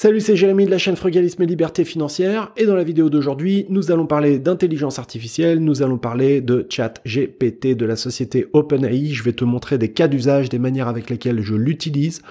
Salut, c'est Jérémy de la chaîne Frugalisme et Liberté Financière. Et dans la vidéo d'aujourd'hui, nous allons parler d'intelligence artificielle, nous allons parler de chat GPT de la société OpenAI. Je vais te montrer des cas d'usage, des manières avec lesquelles je l'utilise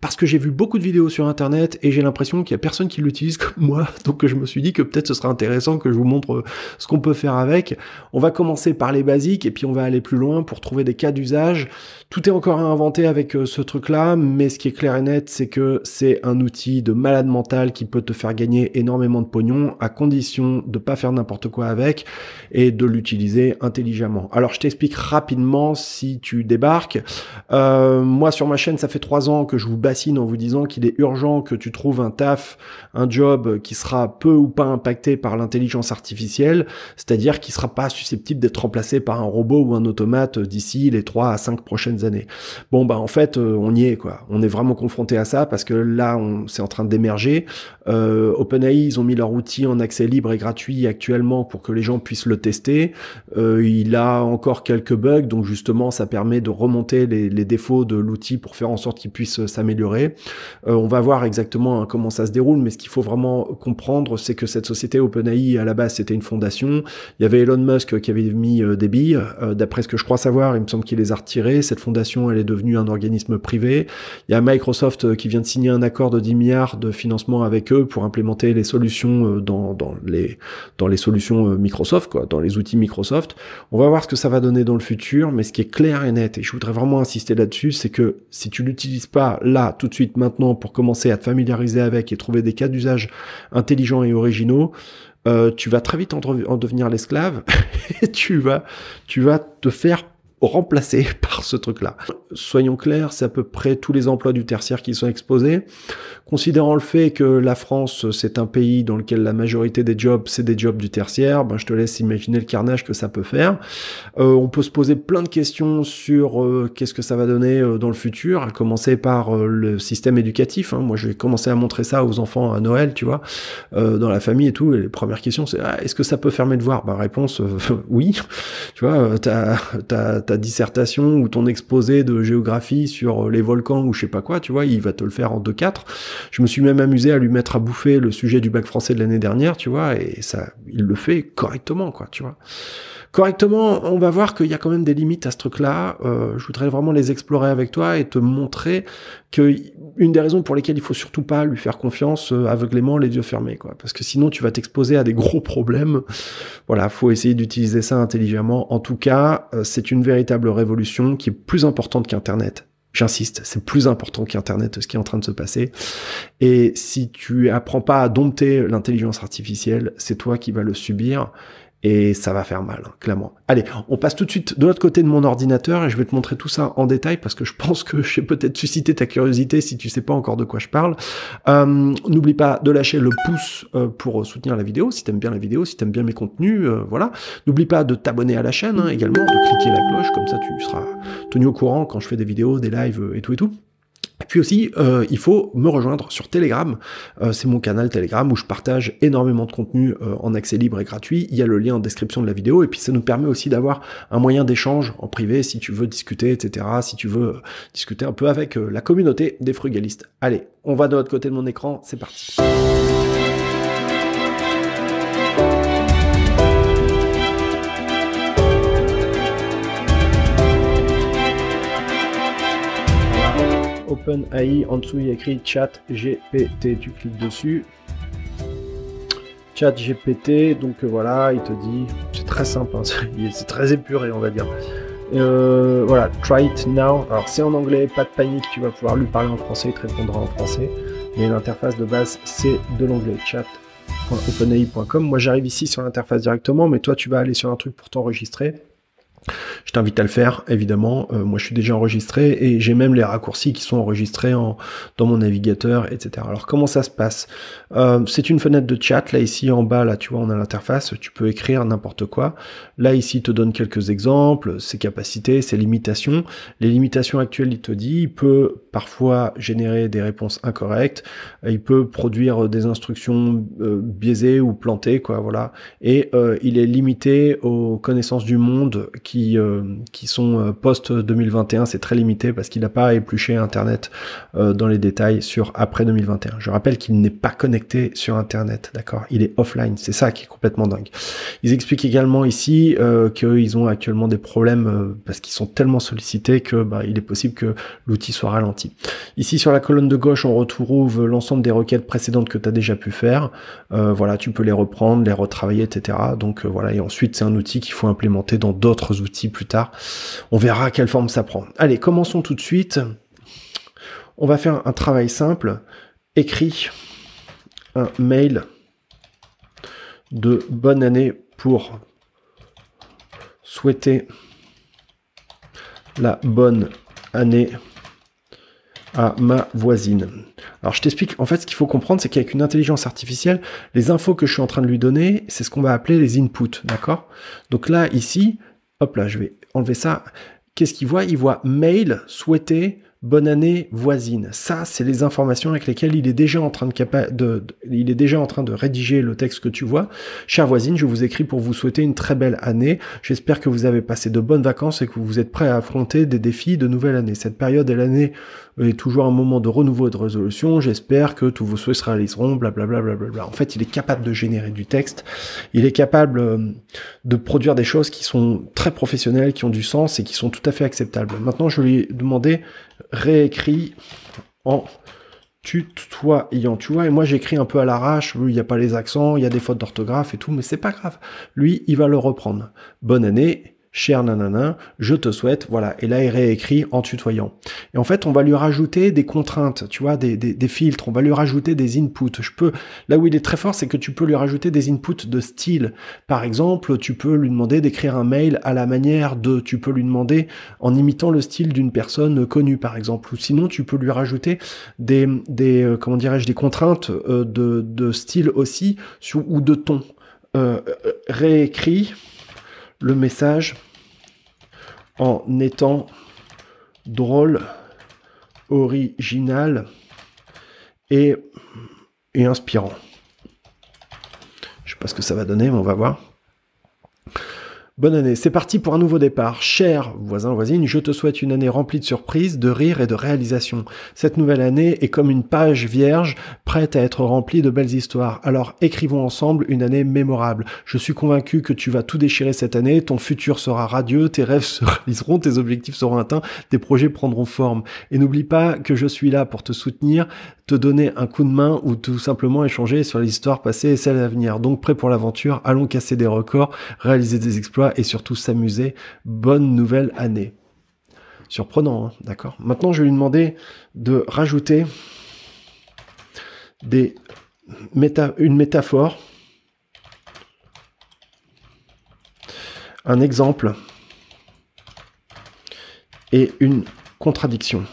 parce que j'ai vu beaucoup de vidéos sur internet et j'ai l'impression qu'il y a personne qui l'utilise comme moi, donc je me suis dit que peut-être ce serait intéressant que je vous montre euh, ce qu'on peut faire avec. On va commencer par les basiques et puis on va aller plus loin pour trouver des cas d'usage. Tout est encore à inventer avec euh, ce truc-là, mais ce qui est clair et net, c'est que c'est un outil de malade mental qui peut te faire gagner énormément de pognon à condition de pas faire n'importe quoi avec et de l'utiliser intelligemment. Alors je t'explique rapidement si tu débarques. Euh, moi sur ma chaîne, ça fait trois ans que je vous en vous disant qu'il est urgent que tu trouves un taf, un job qui sera peu ou pas impacté par l'intelligence artificielle, c'est-à-dire qui sera pas susceptible d'être remplacé par un robot ou un automate d'ici les trois à 5 prochaines années. Bon bah en fait, euh, on y est quoi. On est vraiment confronté à ça parce que là, on c'est en train d'émerger. Euh, OpenAI, ils ont mis leur outil en accès libre et gratuit actuellement pour que les gens puissent le tester. Euh, il a encore quelques bugs, donc justement, ça permet de remonter les, les défauts de l'outil pour faire en sorte qu'il puisse s'améliorer euh, on va voir exactement hein, comment ça se déroule, mais ce qu'il faut vraiment comprendre, c'est que cette société OpenAI, à la base, c'était une fondation. Il y avait Elon Musk qui avait mis euh, des billes. Euh, d'après ce que je crois savoir, il me semble qu'il les a retirées. Cette fondation, elle est devenue un organisme privé. Il y a Microsoft qui vient de signer un accord de 10 milliards de financement avec eux pour implémenter les solutions dans, les, dans les solutions Microsoft, quoi, dans les outils Microsoft. On va voir ce que ça va donner dans le futur, mais ce qui est clair et net, et je voudrais vraiment insister là-dessus, c'est que si tu l'utilises pas là tout de suite, maintenant, pour commencer à te familiariser avec et trouver des cas d'usage intelligents et originaux, euh, tu vas très vite en, devenir l'esclave et tu vas, tu vas te faire remplacé par ce truc-là. Soyons clairs, c'est à peu près tous les emplois du tertiaire qui sont exposés. Considérant le fait que la France, c'est un pays dans lequel la majorité des jobs, c'est des jobs du tertiaire, ben, je te laisse imaginer le carnage que ça peut faire. Euh, on peut se poser plein de questions sur euh, qu'est-ce que ça va donner euh, dans le futur, à commencer par le système éducatif. Hein. Moi, j'ai commencé à montrer ça aux enfants à Noël, tu vois, dans la famille et tout. Et les premières questions, c'est ah, est-ce que ça peut fermer de voir ben, Réponse, oui. Tu vois, t'as ta dissertation ou ton exposé de géographie sur euh, les volcans ou je sais pas quoi, tu vois, il va te le faire en 2-4. Je me suis même amusé à lui mettre à bouffer le sujet du bac français de l'année dernière, tu vois, et ça, il le fait correctement, quoi, tu vois correctement, on va voir qu'il y a quand même des limites à ce truc-là. Euh, je voudrais vraiment les explorer avec toi et te montrer que une des raisons pour lesquelles il faut surtout pas lui faire confiance euh, aveuglément, les yeux fermés, quoi. Parce que sinon, tu vas t'exposer à des gros problèmes. Voilà, faut essayer d'utiliser ça intelligemment. En tout cas, euh, c'est une véritable révolution qui est plus importante qu'Internet. J'insiste, c'est plus important qu'Internet ce qui est en train de se passer. Et si tu apprends pas à dompter l'intelligence artificielle, c'est toi qui vas le subir et ça va faire mal, hein, clairement. Allez, on passe tout de suite de l'autre côté de mon ordinateur et je vais te montrer tout ça en détail parce que je pense que j'ai peut-être suscité ta curiosité si tu sais pas encore de quoi je parle. Euh, n'oublie pas de lâcher le pouce euh, pour euh, soutenir la vidéo, si t'aimes bien la vidéo, si t'aimes bien mes contenus, voilà. N'oublie pas de t'abonner à la chaîne hein, également, de cliquer la cloche, comme ça tu seras tenu au courant quand je fais des vidéos, des lives et tout et tout. Puis aussi, euh, il faut me rejoindre sur Telegram. Euh, c'est mon canal Telegram où je partage énormément de contenu euh, en accès libre et gratuit. Il y a le lien en description de la vidéo et puis ça nous permet aussi d'avoir un moyen d'échange en privé si tu veux discuter, etc. Si tu veux discuter un peu avec la communauté des frugalistes. Allez, on va de l'autre côté de mon écran, c'est parti. OpenAI. En dessous, il y a écrit Chat GPT. Tu cliques dessus. Chat GPT. Donc euh, voilà, il te dit. C'est très simple. Hein, c'est très épuré, on va dire. Euh, voilà, try it now. Alors c'est en anglais, pas de panique, tu vas pouvoir lui parler en français, il te répondra en français. Mais l'interface de base, c'est de l'anglais, chat.openai.com. Moi j'arrive ici sur l'interface directement, mais toi tu vas aller sur un truc pour t'enregistrer. Je t'invite à le faire, évidemment. Euh, moi, je suis déjà enregistré et j'ai même les raccourcis qui sont enregistrés dans mon navigateur, etc. Alors, comment ça se passe euh, C'est une fenêtre de chat. Là, ici, en bas, là, tu vois, on a l'interface. Tu peux écrire n'importe quoi. Là, ici, il te donne quelques exemples, ses capacités, ses limitations. Les limitations actuelles, il te dit, il peut parfois générer des réponses incorrectes. Euh, il peut produire des instructions biaisées ou plantées, quoi, voilà. Et il est limité aux connaissances du monde qui euh, qui sont euh, post 2021, c'est très limité parce qu'il n'a pas épluché Internet euh, dans les détails sur après 2021. Je rappelle qu'il n'est pas connecté sur Internet, d'accord Il est offline, c'est ça qui est complètement dingue. Ils expliquent également ici que ils ont actuellement des problèmes parce qu'ils sont tellement sollicités que bah, il est possible que l'outil soit ralenti. Ici sur la colonne de gauche, on retrouve l'ensemble des requêtes précédentes que tu as déjà pu faire. voilà, tu peux les reprendre, les retravailler, etc. Donc voilà, et ensuite c'est un outil qu'il faut implémenter dans d'autres outils plus tard. On verra quelle forme ça prend. Allez, commençons tout de suite. On va faire un travail simple. écrit un mail de bonne année pour souhaiter la bonne année à ma voisine. Alors je t'explique, en fait ce qu'il faut comprendre c'est qu'avec une intelligence artificielle, les infos que je suis en train de lui donner, c'est ce qu'on va appeler les inputs, d'accord Donc là ici, Hop là, je vais enlever ça. Qu'est-ce qu'il voit Il voit mail souhaité bonne année voisine. Ça, c'est les informations avec lesquelles il est déjà en train de, de, il est déjà en train de rédiger le texte que tu vois. Chère voisine, je vous écris pour vous souhaiter une très belle année. J'espère que vous avez passé de bonnes vacances et que vous êtes prêts à affronter des défis de nouvelle année. Cette période et l'année est toujours un moment de renouveau et de résolution. J'espère que tous vos souhaits se réaliseront, blablabla. Bla bla bla en fait, il est capable de générer du texte. Il est capable euh, de produire des choses qui sont très professionnelles, qui ont du sens et qui sont tout à fait acceptables. Maintenant, je lui ai demandé réécrit en tu-toi-ayant, tu vois. Et moi, j'écris un peu à l'arrache, il n'y a pas les accents, il y a des fautes d'orthographe et tout, mais c'est pas grave. Lui, il va le reprendre. Bonne année, cher nanana, je te souhaite, voilà. Et là, il réécrit en tutoyant. Et en fait, on va lui rajouter des contraintes, tu vois, des, des, filtres, on va lui rajouter des inputs. Je peux, là où il est très fort, c'est que tu peux lui rajouter des inputs de style. Par exemple, tu peux lui demander d'écrire un mail à la manière de, tu peux lui demander en imitant le style d'une personne connue, par exemple. Ou sinon, tu peux lui rajouter des, des euh, comment dirais-je, des contraintes euh, de, de style aussi, ou de ton. Euh, réécrit le message en étant drôle, original et, inspirant. Je sais pas ce que ça va donner, mais on va voir. Bonne année, c'est parti pour un nouveau départ. Cher voisin, voisine, je te souhaite une année remplie de surprises, de rires et de réalisations. Cette nouvelle année est comme une page vierge, prête à être remplie de belles histoires. Alors écrivons ensemble une année mémorable. Je suis convaincu que tu vas tout déchirer cette année, ton futur sera radieux, tes rêves se réaliseront, tes objectifs seront atteints, tes projets prendront forme. Et n'oublie pas que je suis là pour te soutenir, te donner un coup de main ou tout simplement échanger sur l'histoire passée et celle à venir. Donc prêt pour l'aventure, allons casser des records, réaliser des exploits et surtout s'amuser. Bonne nouvelle année. Surprenant, hein, d'accord Maintenant, je vais lui demander de rajouter des méta une métaphore, un exemple et une contradiction.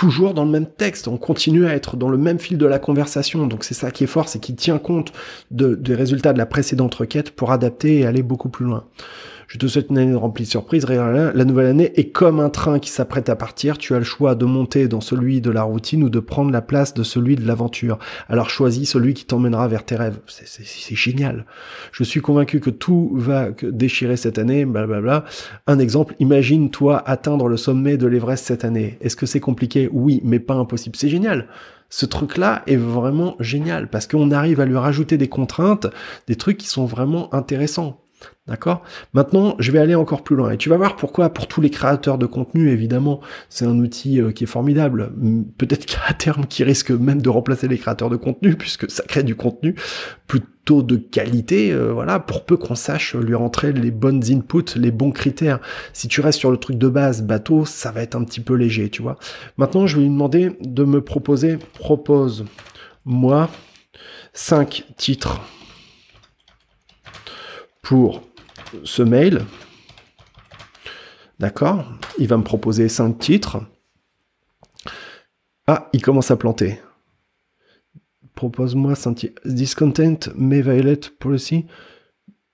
toujours dans le même texte, on continue à être dans le même fil de la conversation. Donc c'est ça qui est fort, c'est qu'il tient compte de, des résultats de la précédente requête pour adapter et aller beaucoup plus loin. Je te souhaite une année remplie de surprises. La nouvelle année est comme un train qui s'apprête à partir. Tu as le choix de monter dans celui de la routine ou de prendre la place de celui de l'aventure. Alors choisis celui qui t'emmènera vers tes rêves. C'est génial. Je suis convaincu que tout va déchirer cette année. Blablabla. Un exemple, imagine-toi atteindre le sommet de l'Everest cette année. Est-ce que c'est compliqué Oui, mais pas impossible. C'est génial ce truc-là est vraiment génial parce qu'on arrive à lui rajouter des contraintes, des trucs qui sont vraiment intéressants. D'accord Maintenant, je vais aller encore plus loin. Et tu vas voir pourquoi, pour tous les créateurs de contenu, évidemment, c'est un outil euh, qui est formidable. Peut-être qu'à terme, qui risque même de remplacer les créateurs de contenu, puisque ça crée du contenu plutôt de qualité, euh, voilà, pour peu qu'on sache lui rentrer les bonnes inputs, les bons critères. Si tu restes sur le truc de base, bateau, ça va être un petit peu léger, tu vois. Maintenant, je vais lui demander de me proposer, propose-moi 5 titres pour ce mail. D'accord Il va me proposer 5 titres. Ah, il commence à planter. Propose-moi 5 titres. Discontent, may Violet Policy.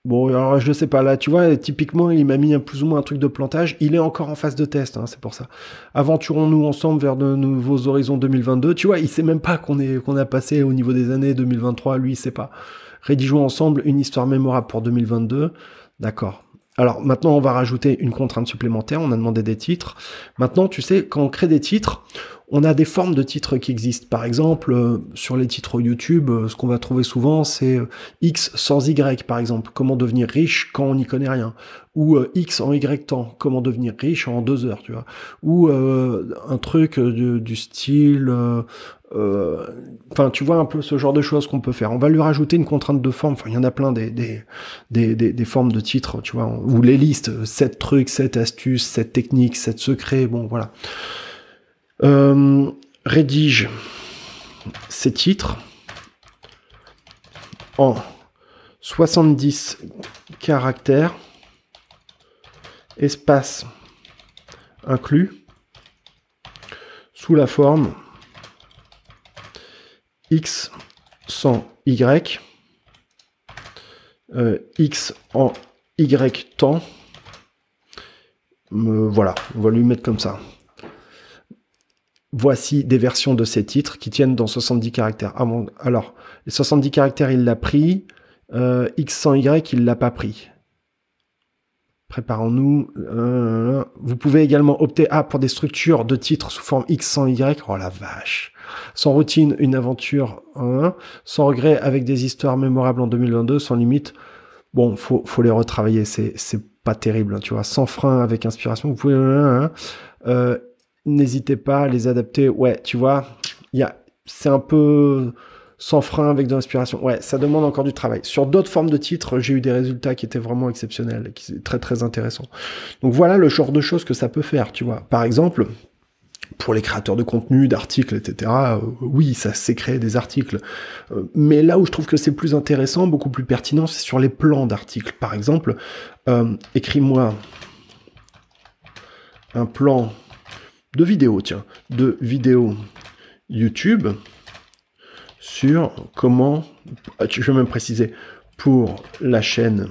Bon, alors je sais pas, là, tu vois, typiquement, il m'a mis un plus ou moins un truc de plantage. Il est encore en phase de test, hein, c'est pour ça. Aventurons-nous ensemble vers de nouveaux horizons 2022. Tu vois, il sait même pas qu'on est qu'on a passé au niveau des années 2023, lui, il ne sait pas. Rédigeons ensemble une histoire mémorable pour 2022. D'accord. Alors maintenant, on va rajouter une contrainte supplémentaire. On a demandé des titres. Maintenant, tu sais, quand on crée des titres, on a des formes de titres qui existent. Par exemple, euh, sur les titres YouTube, euh, ce qu'on va trouver souvent, c'est euh, X sans Y, par exemple. Comment devenir riche quand on n'y connaît rien Ou X en Y temps. Comment devenir riche en deux heures, tu vois Ou un truc du, style... Enfin, tu vois un peu ce genre de choses qu'on peut faire. On va lui rajouter une contrainte de forme. Enfin, il y en a plein des des, des, des, des, formes de titres, tu vois, ou les listes. 7 trucs, 7 astuces, 7 techniques, 7 secrets. Bon, voilà. Euh, rédige ses titres en 70 caractères, espace inclus, sous la forme x sans y, euh, x en y temps. voilà, on va lui mettre comme ça voici des versions de ces titres qui tiennent dans 70 caractères. Ah alors, les 70 caractères, il l'a pris. Euh, X100Y, il l'a pas pris. Préparons-nous. Euh, vous pouvez également opter à ah, pour des structures de titres sous forme X100Y. Oh la vache. Sans routine, une aventure. Sans regret, avec des histoires mémorables en 2022, sans limite. Bon, faut, faut les retravailler. C'est, pas terrible, hein, tu vois. Sans frein, avec inspiration. Vous pouvez... Euh, n'hésitez pas à les adapter. Ouais, tu vois, c'est un peu sans frein avec de l'inspiration. Ouais, ça demande encore du travail. Sur d'autres formes de titres, j'ai eu des résultats qui étaient vraiment exceptionnels, qui étaient très très intéressants. Donc voilà le genre de choses que ça peut faire, tu vois. Par exemple, pour les créateurs de contenu, d'articles, etc., euh, oui, ça sait créer des articles. Euh, mais là où je trouve que c'est plus intéressant, beaucoup plus pertinent, c'est sur les plans d'articles. Par exemple, euh, écris-moi un plan de vidéos, tiens, de vidéos YouTube sur comment, ah, je vais même préciser, pour la chaîne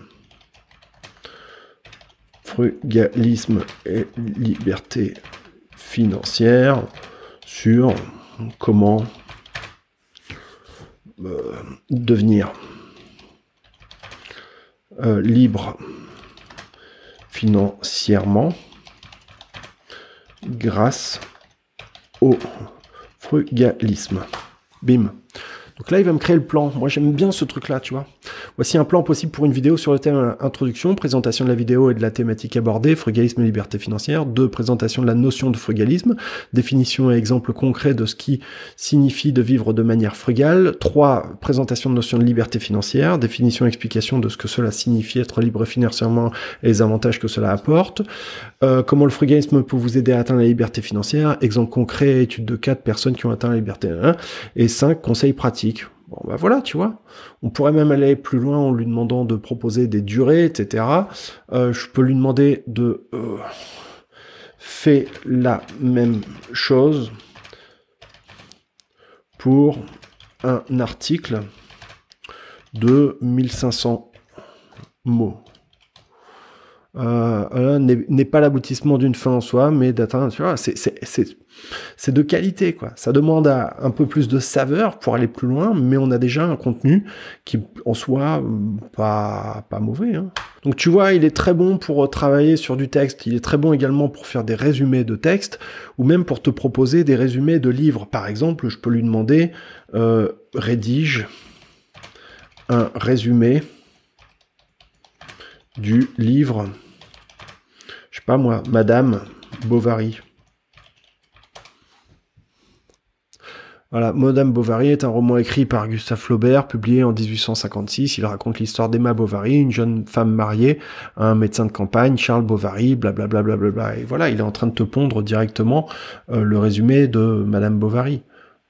Frugalisme et Liberté financière, sur comment euh, devenir euh, libre financièrement grâce au frugalisme. Bim. Donc là, il va me créer le plan. Moi, j'aime bien ce truc-là, tu vois. Voici un plan possible pour une vidéo sur le thème introduction, présentation de la vidéo et de la thématique abordée, frugalisme et liberté financière, deux, présentation de la notion de frugalisme, définition et exemple concret de ce qui signifie de vivre de manière frugale, trois, présentation de notion de liberté financière, définition et explication de ce que cela signifie être libre financièrement et les avantages que cela apporte, euh, comment le frugalisme peut vous aider à atteindre la liberté financière, exemple concret, étude de quatre personnes qui ont atteint la liberté, et cinq, conseils pratiques. Bon, bah voilà, tu vois. On pourrait même aller plus loin en lui demandant de proposer des durées, etc. Euh, je peux lui demander de euh, faire la même chose pour un article de 1500 mots. Euh, n'est pas l'aboutissement d'une fin en soi, mais d'atteindre. C'est c'est de qualité, quoi. Ça demande un peu plus de saveur pour aller plus loin, mais on a déjà un contenu qui, en soi, mm, pas, pas mauvais. Hein. Donc tu vois, il est très bon pour euh, travailler sur du texte, il est très bon également pour faire des résumés de texte, ou même pour te proposer des résumés de livres. Par exemple, je peux lui demander, euh, rédige un résumé du livre, je sais pas moi, Madame Bovary. Voilà, Madame Bovary est un roman écrit par Gustave Flaubert, publié en 1856. Il raconte l'histoire d'Emma Bovary, une jeune femme mariée à un médecin de campagne, Charles Bovary, blablabla. Bla et voilà, il est en train de te pondre directement euh, le résumé de Madame Bovary.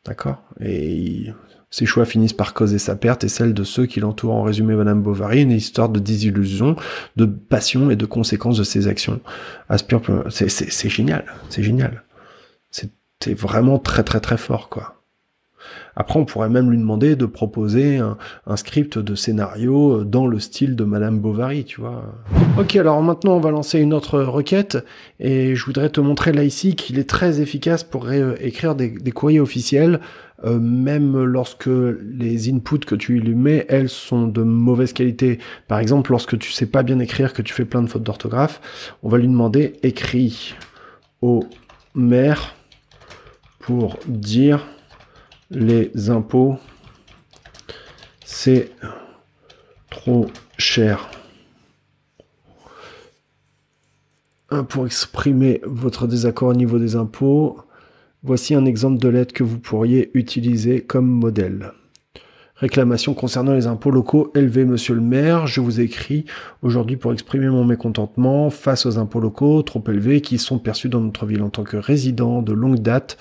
D'accord Et ses choix finissent par causer sa perte et celle de ceux qui l'entourent. En résumé, Madame Bovary, une histoire de désillusion, de passion et de conséquences de ses actions. Aspire, c'est génial, c'est génial. C'est vraiment très très très fort, quoi. Après, on pourrait même lui demander de proposer un, script de scénario euh, dans le style de Madame Bovary, tu vois. Ok, alors maintenant, on va lancer une autre requête et je voudrais te montrer là ici qu'il est très efficace pour euh, écrire des, courriers officiels. Euh, même lorsque les inputs que tu lui mets, elles sont de mauvaise qualité. Par exemple, lorsque tu sais pas bien écrire, que tu fais plein de fautes d'orthographe, on va lui demander écrit au maire pour dire les impôts, c'est trop cher. Pour exprimer votre désaccord au niveau des impôts, voici un exemple de lettre que vous pourriez utiliser comme modèle. Réclamation concernant les impôts locaux élevés, monsieur le maire. Je vous écris aujourd'hui pour exprimer mon mécontentement face aux impôts locaux trop élevés qui sont perçus dans notre ville en tant que résident de longue date.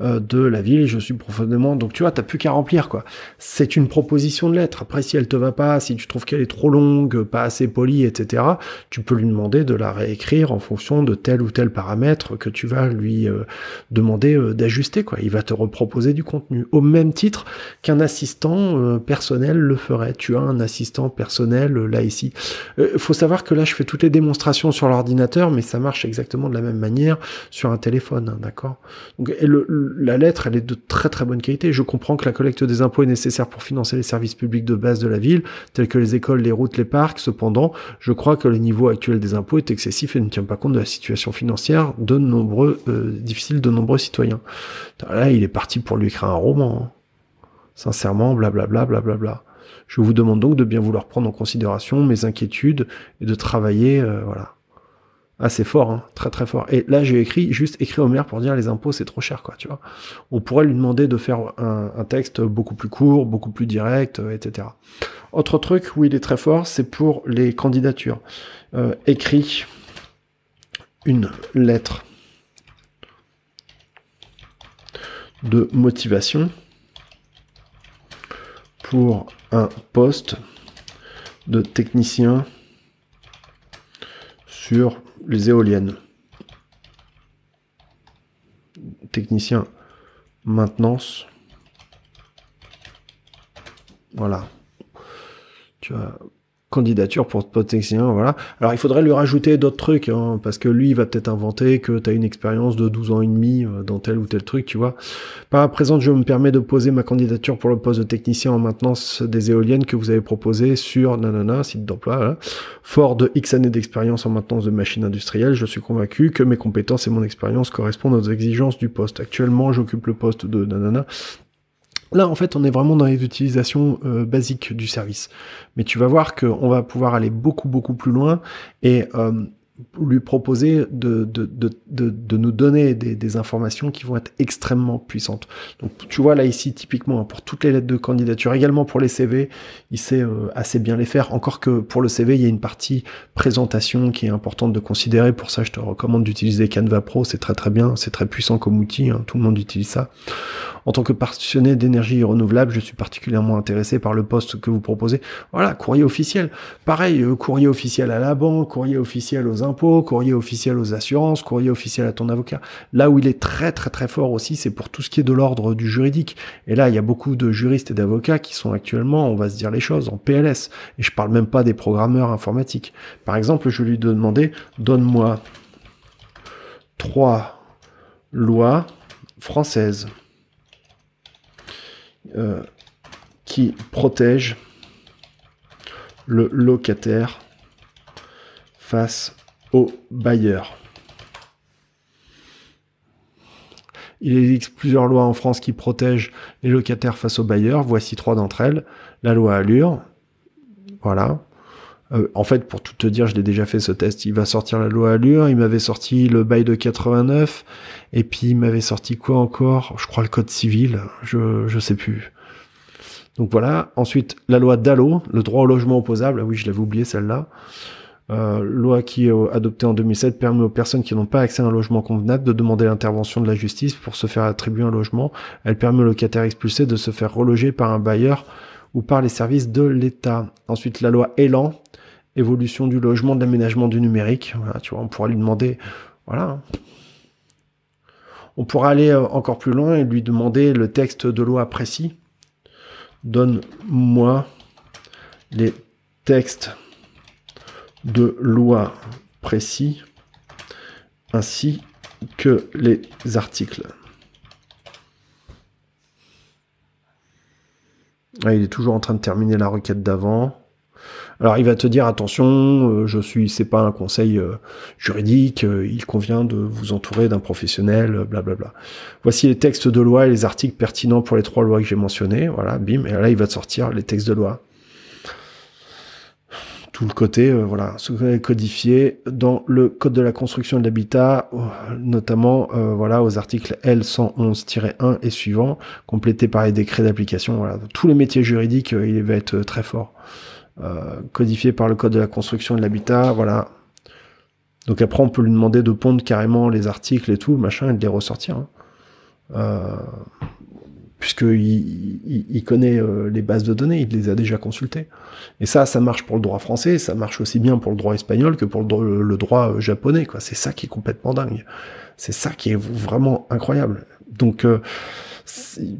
Euh, de la ville, je suis profondément. Donc tu vois, t'as plus qu'à remplir quoi. C'est une proposition de lettre. Après, si elle te va pas, si tu trouves qu'elle est trop longue, pas assez polie, etc., tu peux lui demander de la réécrire en fonction de tel ou tel paramètre que tu vas lui euh, demander euh, d'ajuster quoi. Il va te reproposer du contenu au même titre qu'un assistant personnel le ferait. Tu as un assistant personnel là ici. faut savoir que là, je fais toutes les démonstrations sur l'ordinateur, mais ça marche exactement de la même manière sur un téléphone, hein, d'accord. Donc le la lettre, elle est de très très bonne qualité. Je comprends que la collecte des impôts est nécessaire pour financer les services publics de base de la ville, tels que les écoles, les routes, les parcs. Cependant, je crois que le niveau actuel des impôts est excessif et ne tient pas compte de la situation financière de nombreux, euh, difficile de nombreux citoyens. Là, il est parti pour lui écrire un roman. Hein. Sincèrement, blablabla, blablabla. Je vous demande donc de bien vouloir prendre en considération mes inquiétudes et de travailler, euh, voilà assez ah, fort, hein. très très fort. Et là, j'ai écrit, juste écrit au maire pour dire les impôts, c'est trop cher, quoi, tu vois. On pourrait lui demander de faire un, texte beaucoup plus court, beaucoup plus direct, euh, etc. Autre truc où il est très fort, c'est pour les candidatures. Euh, écrit une lettre de motivation pour un poste de technicien sur les éoliennes. Technicien maintenance. Voilà. Tu as candidature pour technicien, voilà. Alors il faudrait lui rajouter d'autres trucs, hein, parce que lui il va peut-être inventer que tu as une expérience de 12 ans et demi euh, dans tel ou tel truc, tu vois. Par à présent, je me permets de poser ma candidature pour le poste de technicien en maintenance des éoliennes que vous avez proposé sur nanana, site d'emploi. Hein. Fort de X années d'expérience en maintenance de machines industrielles, je suis convaincu que mes compétences et mon expérience correspondent aux exigences du poste. Actuellement, j'occupe le poste de nanana Là, en fait, on est vraiment dans les utilisations euh, basiques du service. Mais tu vas voir qu'on va pouvoir aller beaucoup, beaucoup plus loin. Et euh, lui proposer de, de, nous donner des, informations qui vont être extrêmement puissantes. Donc tu vois là ici typiquement pour toutes les lettres de candidature, également pour les CV, il sait euh, assez bien les faire. Encore que pour le CV, il y a une partie présentation qui est importante de considérer. Pour ça, je te recommande d'utiliser Canva Pro, c'est très très bien, c'est très puissant comme outil, hein. tout le monde utilise ça. En tant que passionné d'énergie renouvelable, je suis particulièrement intéressé par le poste que vous proposez. Voilà, courrier officiel. Pareil, euh, courrier officiel à la banque, courrier officiel aux courrier officiel aux assurances, courrier officiel à ton avocat. Là où il est très très très fort aussi, c'est pour tout ce qui est de l'ordre du juridique. Et là, il y a beaucoup de juristes et d'avocats qui sont actuellement, on va se dire les choses, en PLS. Et je parle même pas des programmeurs informatiques. Par exemple, je lui ai demandé, donne-moi trois lois françaises euh, qui protègent le locataire face au bailleur. Il existe plusieurs lois en France qui protègent les locataires face aux bailleurs. Voici trois d'entre elles. La loi Allure. Voilà. Euh, en fait, pour tout te dire, je l'ai déjà fait ce test. Il va sortir la loi Allure. Il m'avait sorti le bail de 89. Et puis, il m'avait sorti quoi encore Je crois le code civil. Je, ne sais plus. Donc voilà. Ensuite, la loi dallo le droit au logement opposable. Ah oui, je l'avais oublié celle-là. Euh, loi qui est euh, adoptée en 2007 permet aux personnes qui n'ont pas accès à un logement convenable de demander l'intervention de la justice pour se faire attribuer un logement. Elle permet aux locataires expulsés de se faire reloger par un bailleur ou par les services de l'État. Ensuite, la loi Elan, évolution du logement, de l'aménagement du numérique. Voilà, tu vois, on pourra lui demander, voilà. Hein. On pourra aller euh, encore plus loin et lui demander le texte de loi précis. Donne-moi les textes de loi précis, ainsi que les articles. Ah, il est toujours en train de terminer la requête d'avant. Alors il va te dire attention, euh, je suis, c'est pas un conseil euh, juridique, euh, il convient de vous entourer d'un professionnel, blablabla. Voici les textes de loi et les articles pertinents pour les trois lois que j'ai mentionnées. Voilà, bim. Et là il va te sortir les textes de loi tout le côté, euh, voilà voilà, est codifié dans le code de la construction de l'habitat, euh, notamment, euh, voilà, aux articles L111-1 et suivant complété par les décrets d'application. Voilà, tous les métiers juridiques, il va être très fort. codifié par le code de la construction de l'habitat, voilà. Donc après, on peut lui demander de pondre carrément les articles et tout, machin, et de les ressortir. Hein puisqu'il il, connaît euh, les bases de données, il les a déjà consultées. Et ça, ça marche pour le droit français, ça marche aussi bien pour le droit espagnol que pour le, droit euh, japonais. Quoi. C'est ça qui est complètement dingue. C'est ça qui est vraiment incroyable. Donc, euh,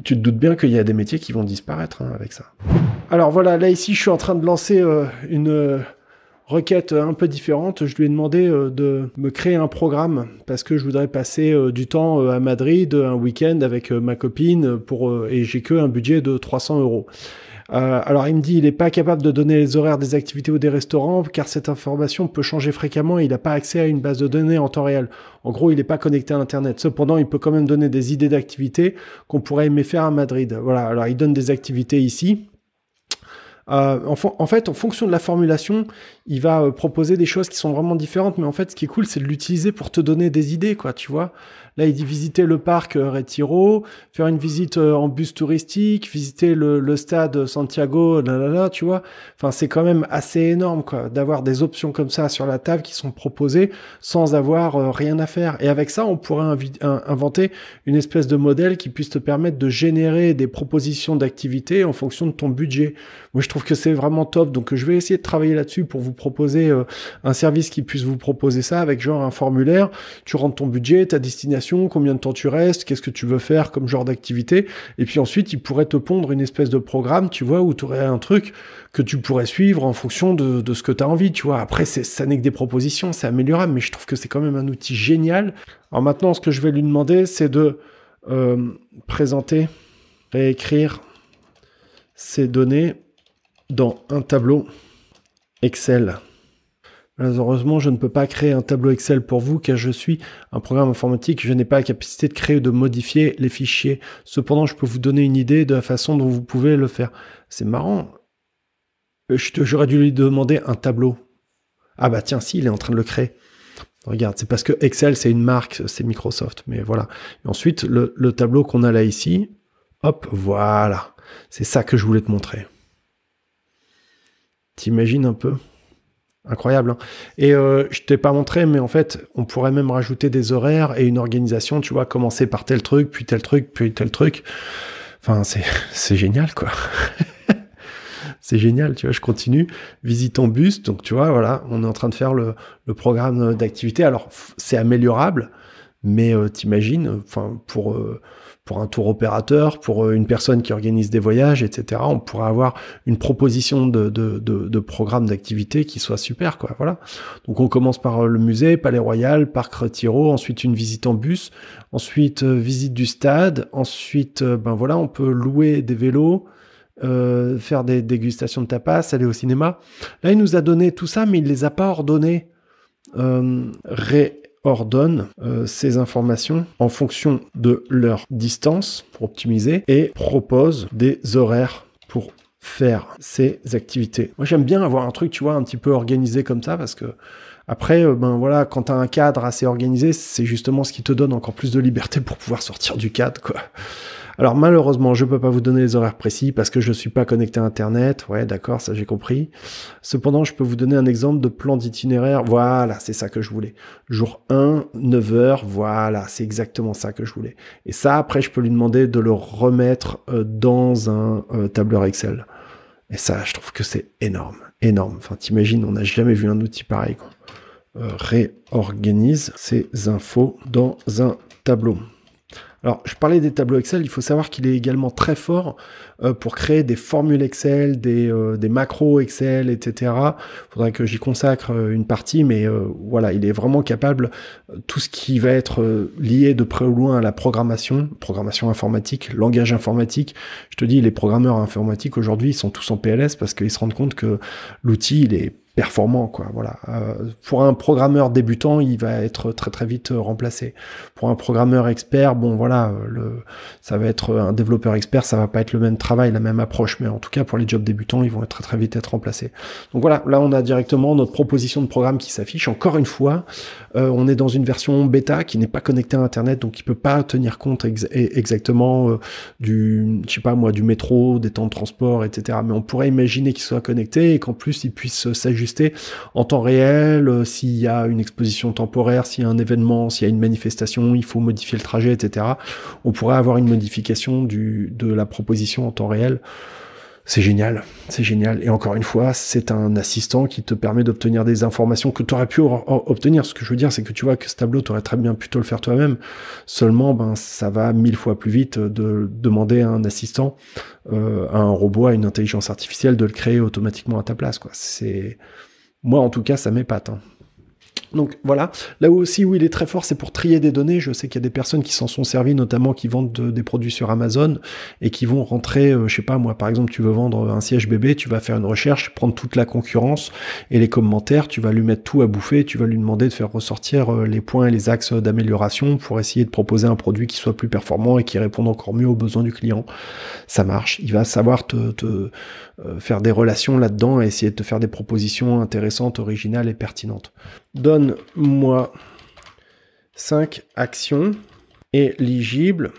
tu te doutes bien qu'il y a des métiers qui vont disparaître hein, avec ça. Alors voilà, là ici, je suis en train de lancer une requête un peu différente, je lui ai demandé euh, de me créer un programme parce que je voudrais passer euh, du temps euh, à Madrid un week-end avec ma copine et j'ai que un budget de 300 euros. alors il me dit il n'est pas capable de donner les horaires des activités ou des restaurants car cette information peut changer fréquemment et il n'a pas accès à une base de données en temps réel. En gros, il n'est pas connecté à l'internet. Cependant, il peut quand même donner des idées d'activités qu'on pourrait aimer faire à Madrid. Voilà, alors il donne des activités ici. en, fait, en fonction de la formulation, il va euh, proposer des choses qui sont vraiment différentes, mais en fait, ce qui est cool, c'est de l'utiliser pour te donner des idées, quoi, tu vois. Là, il dit visiter le parc euh, Retiro, faire une visite euh, en bus touristique, visiter le, stade Santiago, là, là, là, tu vois. Enfin, c'est quand même assez énorme, quoi, d'avoir des options comme ça sur la table qui sont proposées sans avoir rien à faire. Et avec ça, on pourrait inventer une espèce de modèle qui puisse te permettre de générer des propositions d'activités en fonction de ton budget. Moi, je trouve que c'est vraiment top, donc je vais essayer de travailler là-dessus pour vous proposer euh, un service qui puisse vous proposer ça avec genre un formulaire, tu rentres ton budget, ta destination, combien de temps tu restes, qu'est-ce que tu veux faire comme genre d'activité, et puis ensuite il pourrait te pondre une espèce de programme, tu vois, où tu aurais un truc que tu pourrais suivre en fonction de, ce que tu as envie, tu vois. Après, ça n'est que des propositions, c'est améliorable, mais je trouve que c'est quand même un outil génial. Alors maintenant, ce que je vais lui demander, c'est de euh, présenter, réécrire ces données dans un tableau. Excel. Malheureusement, je ne peux pas créer un tableau Excel pour vous car je suis un programme informatique. Je n'ai pas la capacité de créer ou de modifier les fichiers. Cependant, je peux vous donner une idée de la façon dont vous pouvez le faire. C'est marrant. Euh, j'aurais dû lui demander un tableau. Ah bah tiens, si, il est en train de le créer. Regarde, c'est parce que Excel, c'est une marque, c'est Microsoft. Mais voilà. ensuite, le tableau qu'on a là ici, hop, voilà. C'est ça que je voulais te montrer. T'imagines un peu Incroyable. Hein et euh, je t'ai pas montré, mais en fait, on pourrait même rajouter des horaires et une organisation, tu vois, commencer par tel truc, puis tel truc, puis tel truc. Enfin, c'est génial, quoi. c'est génial, tu vois, je continue. Visite en bus, donc tu vois, voilà, on est en train de faire le, programme d'activité. Alors, c'est améliorable, mais euh, t'imagines, enfin, pour... Euh, pour un tour opérateur, pour euh, une personne qui organise des voyages, etc. On pourrait avoir une proposition de, de, de, de programme d'activité qui soit super, quoi. Voilà. Donc on commence par euh, le musée, Palais Royal, Parc Retiro, ensuite une visite en bus, ensuite euh, visite du stade, ensuite, ben voilà, on peut louer des vélos. faire des dégustations de tapas, aller au cinéma. Là, il nous a donné tout ça, mais il les a pas ordonnés euh, ordonne euh, ces informations en fonction de leur distance pour optimiser et propose des horaires pour faire ces activités. Moi j'aime bien avoir un truc, tu vois, un petit peu organisé comme ça parce que après, euh, ben voilà, quand tu as un cadre assez organisé, c'est justement ce qui te donne encore plus de liberté pour pouvoir sortir du cadre, quoi. Alors malheureusement, je ne peux pas vous donner les horaires précis parce que je ne suis pas connecté à Internet. Ouais, d'accord, ça j'ai compris. Cependant, je peux vous donner un exemple de plan d'itinéraire. Voilà, c'est ça que je voulais. Jour 1, 9h, voilà, c'est exactement ça que je voulais. Et ça, après, je peux lui demander de le remettre euh, dans un euh, tableur Excel. Et ça, je trouve que c'est énorme, énorme. Enfin, t'imagines, on n'a jamais vu un outil pareil. qu'on euh, réorganise ces infos dans un tableau. Alors, je parlais des tableaux Excel, il faut savoir qu'il est également très fort euh, pour créer des formules Excel, des, euh, macros Excel, etc. Il faudrait que j'y consacre euh, une partie, mais voilà, il est vraiment capable, tout ce qui va être lié de près ou loin à la programmation, programmation informatique, langage informatique. Je te dis, les programmeurs informatiques aujourd'hui, ils sont tous en PLS parce qu'ils se rendent compte que l'outil, il est performant quoi voilà euh, pour un programmeur débutant il va être très très vite euh, remplacé pour un programmeur expert bon voilà euh, le ça va être un développeur expert ça va pas être le même travail la même approche mais en tout cas pour les jobs débutants ils vont être très très vite être remplacés donc voilà là on a directement notre proposition de programme qui s'affiche encore une fois euh, on est dans une version bêta qui n'est pas connectée à Internet, donc il peut pas tenir compte e-, exactement euh, du, je sais pas moi, du métro, des temps de transport, etc. Mais on pourrait imaginer qu'il soit connecté et qu'en plus il puisse euh, s'ajuster en temps réel s'il y a une exposition temporaire, s'il y a un événement, s'il y a une manifestation, il faut modifier le trajet, etc. On pourrait avoir une modification de la proposition en temps réel. C'est génial, c'est génial. Et encore une fois, c'est un assistant qui te permet d'obtenir des informations que tu aurais pu obtenir. Ce que je veux dire, c'est que tu vois que ce tableau, tu aurais très bien pu le faire toi-même. Seulement, ben, ça va mille fois plus vite de demander à un assistant, euh, à un robot, à une intelligence artificielle de le créer automatiquement à ta place. Quoi. C'est moi, en tout cas, ça m'épate. Hein. Donc voilà, là aussi où il est très fort, c'est pour trier des données. Je sais qu'il y a des personnes qui s'en sont servies, notamment qui vendent des produits sur Amazon et qui vont rentrer, euh, je sais pas moi, par exemple, tu veux vendre un siège bébé, tu vas faire une recherche, prendre toute la concurrence et les commentaires, tu vas lui mettre tout à bouffer, tu vas lui demander de faire ressortir euh, les points et les axes d'amélioration pour essayer de proposer un produit qui soit plus performant et qui réponde encore mieux aux besoins du client. Ça marche, il va savoir te, euh, faire des relations là-dedans et essayer de te faire des propositions intéressantes, originales et pertinentes. Donne-moi 5 actions éligibles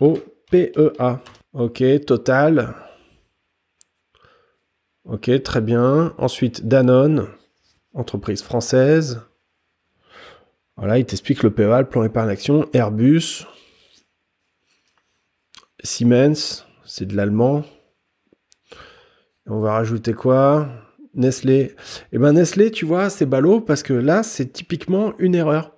au PEA. Ok, total. Ok, très bien. Ensuite, Danone, entreprise française. Voilà, il t'explique le PEA, le plan épargne action, Airbus, Siemens, c'est de l'allemand. On va rajouter quoi Nestlé. Eh ben Nestlé, tu vois, c'est ballot parce que là, c'est typiquement une erreur.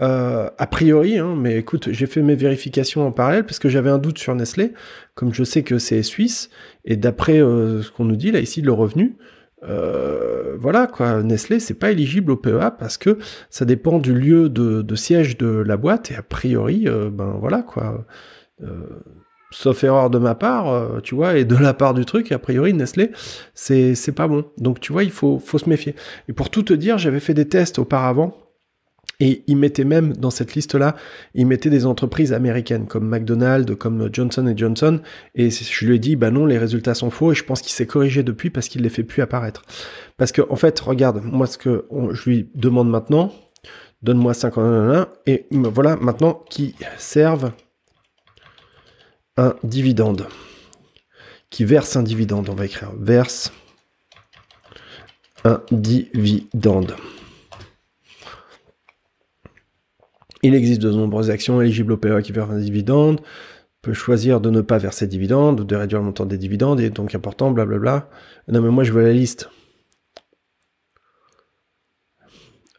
Euh, a priori, hein, mais écoute, j'ai fait mes vérifications en parallèle parce que j'avais un doute sur Nestlé, comme je sais que c'est suisse, et d'après euh, ce qu'on nous dit là ici, le revenu, euh, voilà quoi, Nestlé c'est pas éligible au PEA parce que ça dépend du lieu de, siège de la boîte et a priori, ben voilà quoi, sauf erreur de ma part, euh, tu vois, et de la part du truc, a priori, Nestlé, c'est, c'est pas bon. Donc, tu vois, il faut, faut se méfier. Et pour tout te dire, j'avais fait des tests auparavant. Et ils mettaient même dans cette liste-là, ils mettaient des entreprises américaines comme McDonald's, comme Johnson Johnson. Et je lui ai dit, bah non, les résultats sont faux. Et je pense qu'il s'est corrigé depuis parce qu'il les fait plus apparaître. Parce que en fait, regarde, moi ce que je lui demande maintenant, donne-moi 51 et voilà maintenant qui servent un dividende, qui verse un dividende, on va écrire verse un dividende. Il existe de nombreuses actions éligibles au PEA qui versent un dividende. peut choisir de ne pas verser dividende ou de réduire le montant des dividendes et donc important, blablabla. Non mais moi je veux la liste.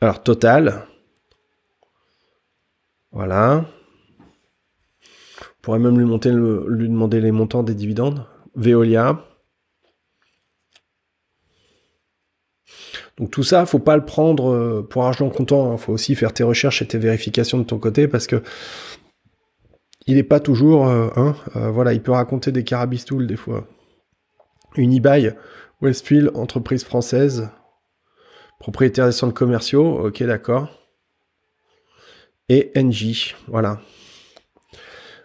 Alors total. Voilà pourrait même lui, monter lui demander les montants des dividendes. Veolia. Donc tout ça, faut pas le prendre euh, pour argent comptant. Il hein. Faut aussi faire tes recherches et tes vérifications de ton côté parce que il n'est pas toujours. Euh, euh, voilà, il peut raconter des carabistoules des fois. Une Westfield, entreprise française, propriétaire des centres commerciaux. Ok, d'accord. Et NJ, voilà.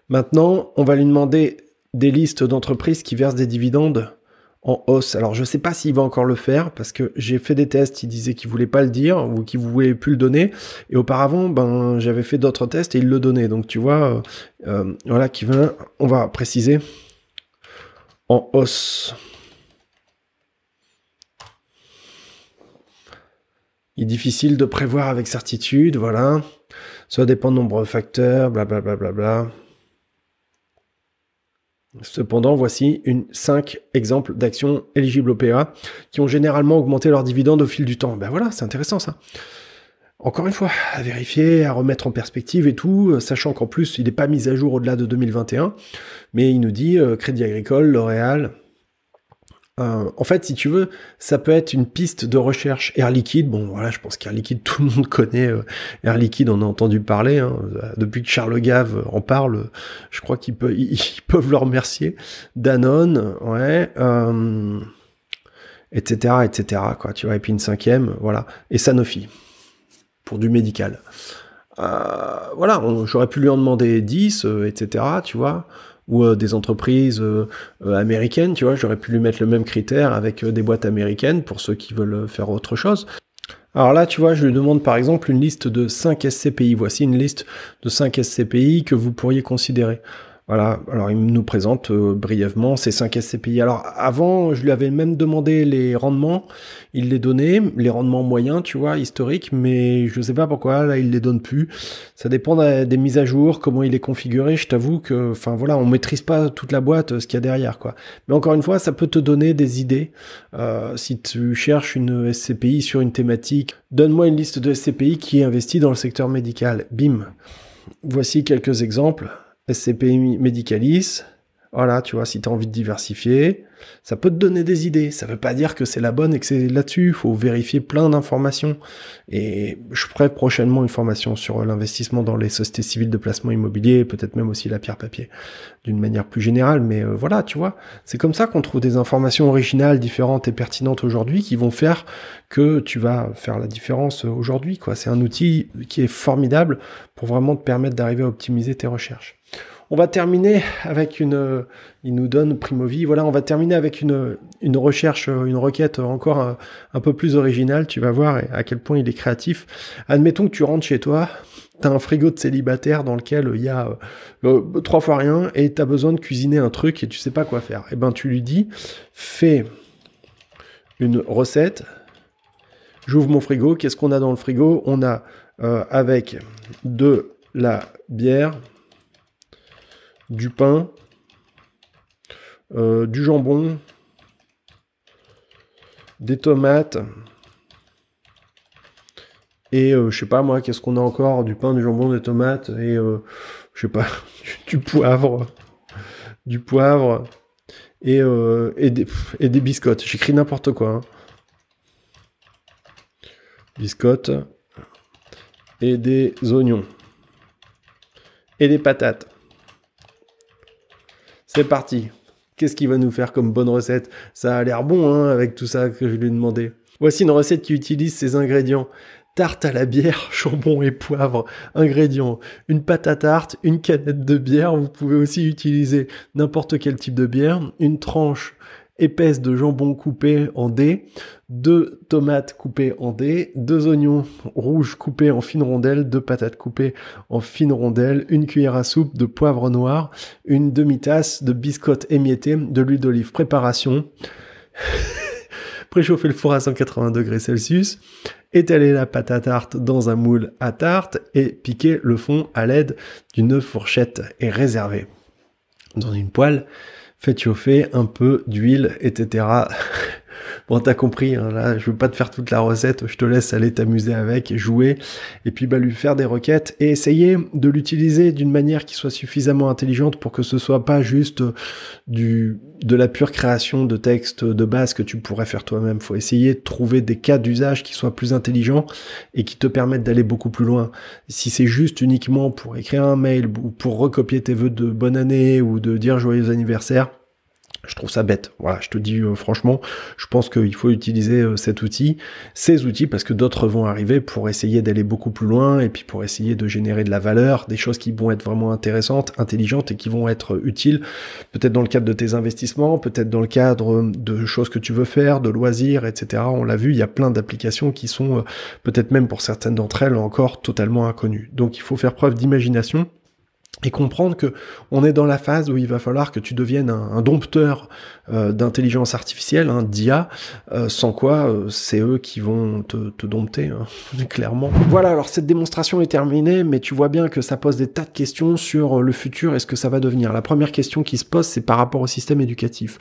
Maintenant, on va lui demander des listes d'entreprises qui versent des dividendes en hausse. Alors je ne sais pas s'il va encore le faire parce que j'ai fait des tests, il disait qu'il voulait pas le dire ou qu'il voulait plus le donner. Et auparavant, ben j'avais fait d'autres tests et il le donnait. Donc tu vois, euh, euh, voilà qui on va préciser en hausse. Il est difficile de prévoir avec certitude, voilà. Ça dépend de nombreux facteurs, blablabla. Bla bla bla bla. Cependant, voici une 5 exemples d'actions éligibles au PA qui ont généralement augmenté leurs dividendes au fil du temps. Ben voilà, c'est intéressant ça. Encore une fois, à vérifier, à remettre en perspective et tout, euh, sachant qu'en plus, il n'est pas mis à jour au-delà de 2021. Mais il nous dit euh, Crédit Agricole, L'Oréal, euh, en fait, si tu veux, ça peut être une piste de recherche. Air Liquide, bon voilà, je pense qu'Air Liquide, tout le monde connaît euh, Air Liquide, on a entendu parler. Hein. Depuis que Charles Gave en parle, je crois qu'ils peuvent, ils peuvent le remercier. Danone, ouais, etc., euh, etc. Quoi, tu vois. Et puis une cinquième, voilà. Et Sanofi pour du médical. voilà, j'aurais pu lui en demander 10, etc. Tu vois ou euh, des entreprises euh, euh, américaines, tu vois, j'aurais pu lui mettre le même critère avec des boîtes américaines pour ceux qui veulent faire autre chose. Alors là, tu vois, je lui demande par exemple une liste de 5 SCPI. Voici une liste de 5 SCPI que vous pourriez considérer. Voilà, alors il nous présente euh, brièvement ces 5 SCPI. Alors avant, je lui avais même demandé les rendements, il les donnait, les rendements moyens, tu vois, historiques, mais je ne sais pas pourquoi, là, il les donne plus. Ça dépend des mises à jour, comment il est configuré, je t'avoue que, enfin voilà, on maîtrise pas toute la boîte, ce qu'il y a derrière, quoi. Mais encore une fois, ça peut te donner des idées. Euh, si tu cherches une SCPI sur une thématique, donne-moi une liste de SCPI qui est investie dans le secteur médical. Bim. Voici quelques exemples. SCP Medicalis. Voilà, tu vois, si tu as envie de diversifier, ça peut te donner des idées. Ça ne veut pas dire que c'est la bonne et que c'est là-dessus. Il faut vérifier plein d'informations. Et je ferai prochainement une formation sur l'investissement dans les sociétés civiles de placement immobilier, peut-être même aussi la pierre papier, d'une manière plus générale. Mais euh, voilà, tu vois, c'est comme ça qu'on trouve des informations originales, différentes et pertinentes aujourd'hui qui vont faire que tu vas faire la différence euh, aujourd'hui. Quoi. C'est un outil qui est formidable pour vraiment te permettre d'arriver à optimiser tes recherches. On va terminer avec une. Euh, il nous donne Primovie. Voilà, on va terminer avec une, recherche, euh, une requête encore un, peu plus originale. Tu vas voir à quel point il est créatif. Admettons que tu rentres chez toi, tu as un frigo de célibataire dans lequel il y a euh, trois fois rien et tu as besoin de cuisiner un truc et tu sais pas quoi faire. Et eh bien tu lui dis, fais une recette. J'ouvre mon frigo. Qu'est-ce qu'on a dans le frigo On a avec de la bière, du pain, euh, du jambon, des tomates. Et euh, je sais pas moi, qu'est-ce qu'on a encore Du pain, du jambon, des tomates et euh, je sais pas, du, poivre. Du poivre et, et, des, et des, biscottes. J'écris n'importe quoi. Hein. Biscottes et des oignons et des patates. C'est parti. Qu'est-ce qu'il va nous faire comme bonne recette Ça a l'air bon hein, avec tout ça que je lui ai demandé. Voici une recette qui utilise ces ingrédients. Tarte à la bière, jambon et poivre. Ingrédients. Une pâte à tarte, une canette de bière. Vous pouvez aussi utiliser n'importe quel type de bière. Une tranche épaisse de jambon coupé en dés, deux tomates coupées en dés, deux oignons rouges coupés en fines rondelles, deux patates coupées en fines rondelles, une cuillère à soupe de poivre noir, une demi-tasse de biscottes émiettées, de l'huile d'olive. Préparation. Préchauffer le four à 180 degrés Celsius, étaler la pâte à tarte dans un moule à tarte et piquer le fond à l'aide d'une fourchette et réserver. Dans une poêle, faites chauffer un peu d'huile, etc. Bon, t'as compris, hein, là, je veux pas te faire toute la recette, je te laisse aller t'amuser avec, jouer, et puis bah, lui faire des requêtes et essayer de l'utiliser d'une manière qui soit suffisamment intelligente pour que ce soit pas juste euh, de la pure création de texte de base que tu pourrais faire toi-même. Faut essayer de trouver des cas d'usage qui soient plus intelligents et qui te permettent d'aller beaucoup plus loin. Si c'est juste uniquement pour écrire un mail ou pour recopier tes vœux de bonne année ou de dire joyeux anniversaire, je trouve ça bête. Voilà, je te dis euh, franchement, je pense qu'il faut utiliser euh, cet outil, ces outils, parce que d'autres vont arriver pour essayer d'aller beaucoup plus loin et puis pour essayer de générer de la valeur, des choses qui vont être vraiment intéressantes, intelligentes et qui vont être euh, utiles, peut-être dans le cadre de tes investissements, peut-être dans le cadre de choses que tu veux faire, de loisirs, etc. On l'a vu, il y a plein d'applications qui sont peut-être même pour certaines d'entre elles encore totalement inconnues. Donc il faut faire preuve d'imagination et comprendre que on est dans la phase où il va falloir que tu deviennes un, dompteur euh, d'intelligence artificielle, un hein, d'IA, euh, sans quoi euh, c'est eux qui vont te, dompter, hein, clairement. Voilà, alors cette démonstration est terminée, mais tu vois bien que ça pose des tas de questions sur le futur et ce que ça va devenir. La première question qui se pose, c'est par rapport au système éducatif.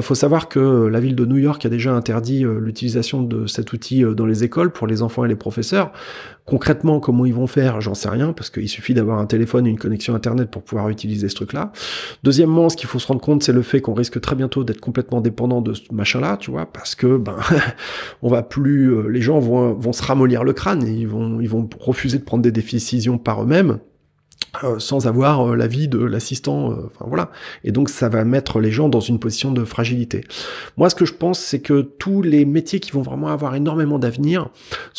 faut savoir que la ville de New York a déjà interdit l'utilisation de cet outil dans les écoles pour les enfants et les professeurs. Concrètement, comment ils vont faire J'en sais rien, parce qu'il suffit d'avoir un téléphone et une connexion Internet pour pouvoir utiliser ce truc-là. Deuxièmement, ce qu'il faut se rendre compte, c'est le fait qu'on risque très bientôt d'être complètement dépendant de ce machin-là, tu vois, parce que ben on va plus, euh, les gens vont, vont se ramollir le crâne, et ils vont ils vont refuser de prendre des décisions par eux-mêmes. Euh, sans avoir euh, l'avis de l'assistant. Euh, voilà. Et donc ça va mettre les gens dans une position de fragilité. Moi, ce que je pense, c'est que tous les métiers qui vont vraiment avoir énormément d'avenir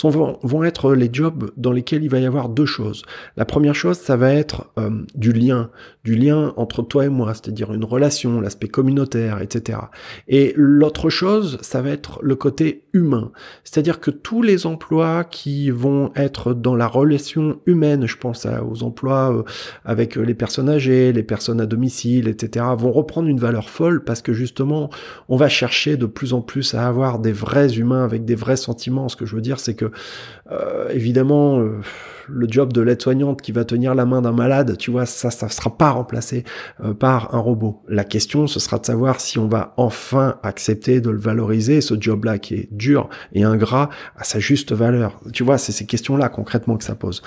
vont, être les jobs dans lesquels il va y avoir deux choses. La première chose, ça va être du lien, du lien entre toi et moi, c'est-à-dire une relation, l'aspect communautaire, etc. Et l'autre chose, ça va être le côté humain, c'est-à-dire que tous les emplois qui vont être dans la relation humaine, je pense aux emplois euh, avec euh, les personnes âgées, les personnes à domicile, etc., vont reprendre une valeur folle parce que justement, on va chercher de plus en plus à avoir des vrais humains avec des vrais sentiments. Ce que je veux dire, c'est que, euh, évidemment, le job de l'aide-soignante qui va tenir la main d'un malade, tu vois, ça, ça ne sera pas remplacé euh, par un robot. La question, ce sera de savoir si on va enfin accepter de le valoriser, ce job-là qui est dur et ingrat, à sa juste valeur. Tu vois, c'est ces questions-là concrètement que ça pose.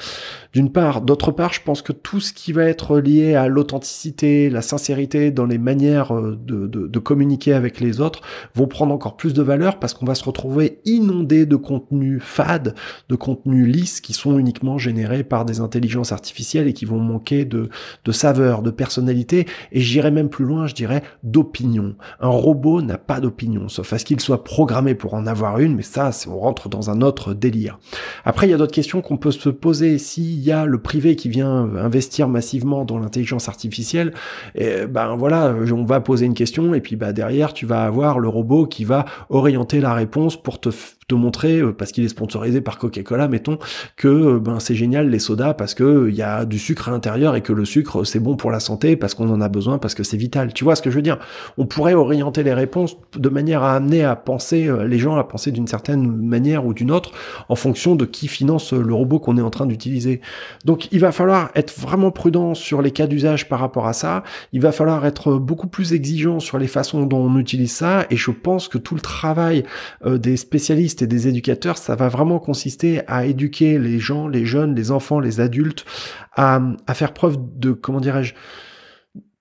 D'une part, d'autre part, je pense que tout ce qui va être lié à l'authenticité, la sincérité dans les manières euh, de, de, de communiquer avec les autres vont prendre encore plus de valeur parce qu'on va se retrouver inondé de contenus fades, de contenus lisses qui sont uniquement générés par des intelligences artificielles et qui vont manquer de, de saveur, de personnalité, et j'irai même plus loin, je dirais, d'opinion. Un robot n'a pas d'opinion, sauf à ce qu'il soit programmé pour en avoir une, mais ça, on rentre dans un autre délire. Après, il y a d'autres questions qu'on peut se poser. S'il y a le privé qui vient investir massivement dans l'intelligence artificielle, et eh ben voilà, on va poser une question, et puis bah, derrière, tu vas avoir le robot qui va orienter la réponse pour te de montrer, euh, parce qu'il est sponsorisé par Coca-Cola, mettons, que euh, ben, c'est génial les sodas parce que il euh, y a du sucre à l'intérieur et que le sucre c'est bon pour la santé parce qu'on en a besoin, parce que c'est vital. Tu vois ce que je veux dire On pourrait orienter les réponses de manière à amener à penser les gens à penser d'une certaine manière ou d'une autre en fonction de qui finance le robot qu'on est en train d'utiliser. Donc il va falloir être vraiment prudent sur les cas d'usage par rapport à ça. Il va falloir être beaucoup plus exigeant sur les façons dont on utilise ça et je pense que tout le travail des spécialistes et des éducateurs, ça va vraiment consister à éduquer les gens, les jeunes, les enfants, les adultes, à, faire preuve de, comment dirais-je,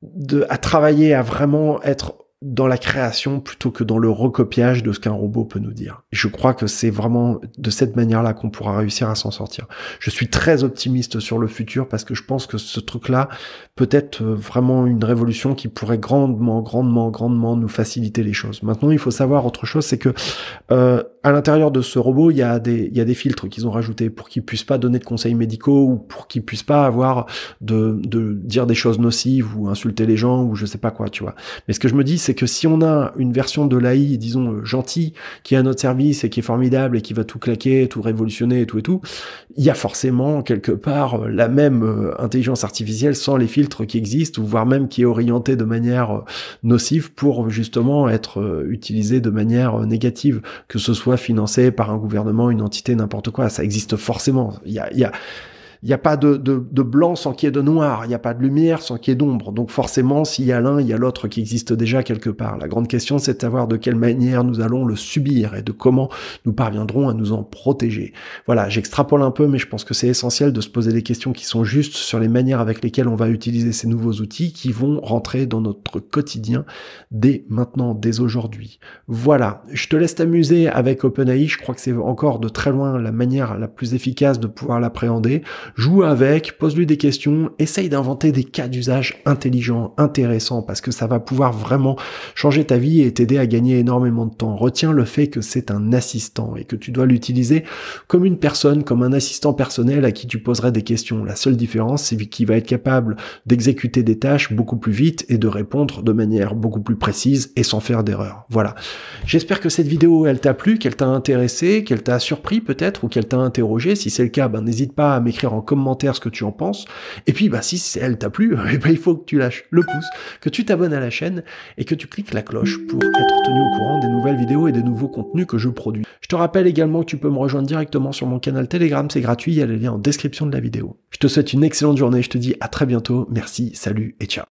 de, à travailler, à vraiment être dans la création plutôt que dans le recopiage de ce qu'un robot peut nous dire. Je crois que c'est vraiment de cette manière-là qu'on pourra réussir à s'en sortir. Je suis très optimiste sur le futur parce que je pense que ce truc-là peut être euh, vraiment une révolution qui pourrait grandement, grandement, grandement nous faciliter les choses. Maintenant, il faut savoir autre chose, c'est que euh, à l'intérieur de ce robot, il y a des, il des filtres qu'ils ont rajoutés pour qu'ils puissent pas donner de conseils médicaux ou pour qu'ils puissent pas avoir de, de dire des choses nocives ou insulter les gens ou je sais pas quoi, tu vois. Mais ce que je me dis, c'est que si on a une version de l'AI, disons, euh, gentille, qui est à notre service et qui est formidable et qui va tout claquer, tout révolutionner, et tout et tout, il y a forcément quelque part euh, la même euh, intelligence artificielle sans les filtres qui existent, ou voire même qui est orientée de manière nocive pour justement être utilisée de manière négative, que ce soit financée par un gouvernement, une entité, n'importe quoi. Ça existe forcément. Il y a, il y a il n'y a pas de, de, blanc sans qu'il y ait de noir, il n'y a pas de lumière sans qu'il y ait d'ombre. Donc forcément, s'il y a l'un, il y a l'autre qui existe déjà quelque part. La grande question, c'est de savoir de quelle manière nous allons le subir et de comment nous parviendrons à nous en protéger. Voilà, j'extrapole un peu, mais je pense que c'est essentiel de se poser des questions qui sont justes sur les manières avec lesquelles on va utiliser ces nouveaux outils qui vont rentrer dans notre quotidien dès maintenant, dès aujourd'hui. Voilà, je te laisse t'amuser avec OpenAI, je crois que c'est encore de très loin la manière la plus efficace de pouvoir l'appréhender. Joue avec, pose-lui des questions, essaye d'inventer des cas d'usage intelligents, intéressants, parce que ça va pouvoir vraiment changer ta vie et t'aider à gagner énormément de temps. Retiens le fait que c'est un assistant et que tu dois l'utiliser comme une personne, comme un assistant personnel à qui tu poserais des questions. La seule différence, c'est qu'il va être capable d'exécuter des tâches beaucoup plus vite et de répondre de manière beaucoup plus précise et sans faire d'erreur. Voilà. J'espère que cette vidéo, elle t'a plu, qu'elle t'a intéressé, qu'elle t'a surpris peut-être ou qu'elle t'a interrogé. Si c'est le cas, ben n'hésite pas à m'écrire en commentaire ce que tu en penses. Et puis, bah, si elle t'a plu, et eh ben, il faut que tu lâches le pouce, que tu t'abonnes à la chaîne et que tu cliques la cloche pour être tenu au courant des nouvelles vidéos et des nouveaux contenus que je produis. Je te rappelle également que tu peux me rejoindre directement sur mon canal Telegram, c'est gratuit, il y a les liens en description de la vidéo. Je te souhaite une excellente journée, je te dis à très bientôt, merci, salut et ciao.